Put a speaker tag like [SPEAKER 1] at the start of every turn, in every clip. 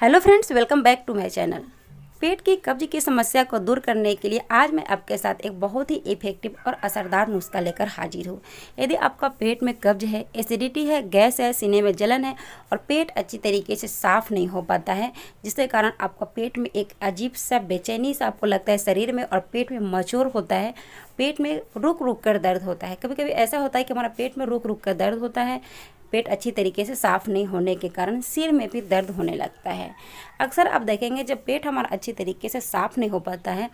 [SPEAKER 1] hello friends welcome back to my channel पेट की कब्ज की समस्या को दूर करने के लिए आज मैं आपके साथ एक बहुत ही इफेक्टिव और असरदार नुस्खा लेकर हाजिर हूँ यदि आपका पेट में कब्ज है एसिडिटी है गैस है सीने में जलन है और पेट अच्छी तरीके से साफ नहीं हो पाता है जिसके कारण आपका पेट में एक अजीब सा बेचैनी सा आपको लगता है शरीर में और पेट में मचूर होता है पेट में रुक रुक कर दर्द होता है कभी कभी ऐसा होता है कि हमारा पेट में रुक रुक कर दर्द होता है पेट अच्छी तरीके से साफ़ नहीं होने के कारण सिर में भी दर्द होने लगता है अक्सर आप देखेंगे जब पेट हमारा अच्छी तरीके से साफ़ नहीं हो पाता है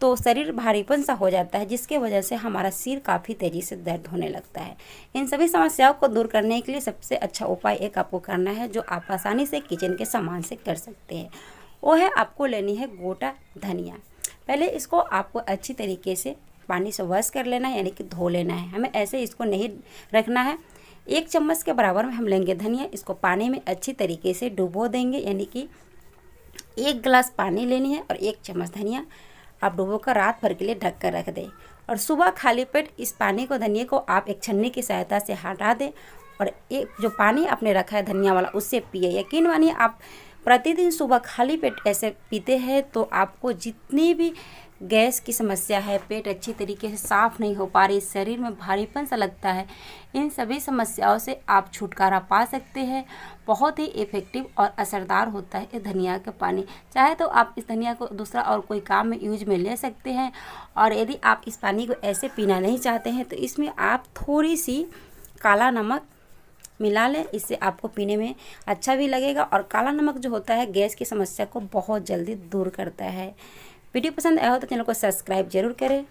[SPEAKER 1] तो शरीर भारीपन सा हो जाता है जिसके वजह से हमारा सिर काफ़ी तेज़ी से दर्द होने लगता है इन सभी समस्याओं को दूर करने के लिए सबसे अच्छा उपाय एक आपको करना है जो आप आसानी से किचन के सामान से कर सकते हैं वो है आपको लेनी है गोटा धनिया पहले इसको आपको अच्छी तरीके से पानी से वॉश कर लेना है यानी कि धो लेना है हमें ऐसे इसको नहीं रखना है एक चम्मच के बराबर में हम लेंगे धनिया इसको पानी में अच्छी तरीके से डुबो देंगे यानी कि एक गिलास पानी लेनी है और एक चम्मच धनिया आप डुबो कर रात भर के लिए ढक कर रख दें और सुबह खाली पेट इस पानी को धनिया को आप एक छन्नी की सहायता से हटा दें और एक जो पानी आपने रखा है धनिया वाला उससे पिए यकीन मानिए आप प्रतिदिन सुबह खाली पेट ऐसे पीते हैं तो आपको जितनी भी गैस की समस्या है पेट अच्छी तरीके से साफ़ नहीं हो पा रही शरीर में भारीपन सा लगता है इन सभी समस्याओं से आप छुटकारा पा सकते हैं बहुत ही इफ़ेक्टिव और असरदार होता है ये धनिया का पानी चाहे तो आप इस धनिया को दूसरा और कोई काम में यूज में ले सकते हैं और यदि आप इस पानी को ऐसे पीना नहीं चाहते हैं तो इसमें आप थोड़ी सी काला नमक मिला लें इससे आपको पीने में अच्छा भी लगेगा और काला नमक जो होता है गैस की समस्या को बहुत जल्दी दूर करता है वीडियो पसंद आया हो तो चैनल को सब्सक्राइब जरूर करें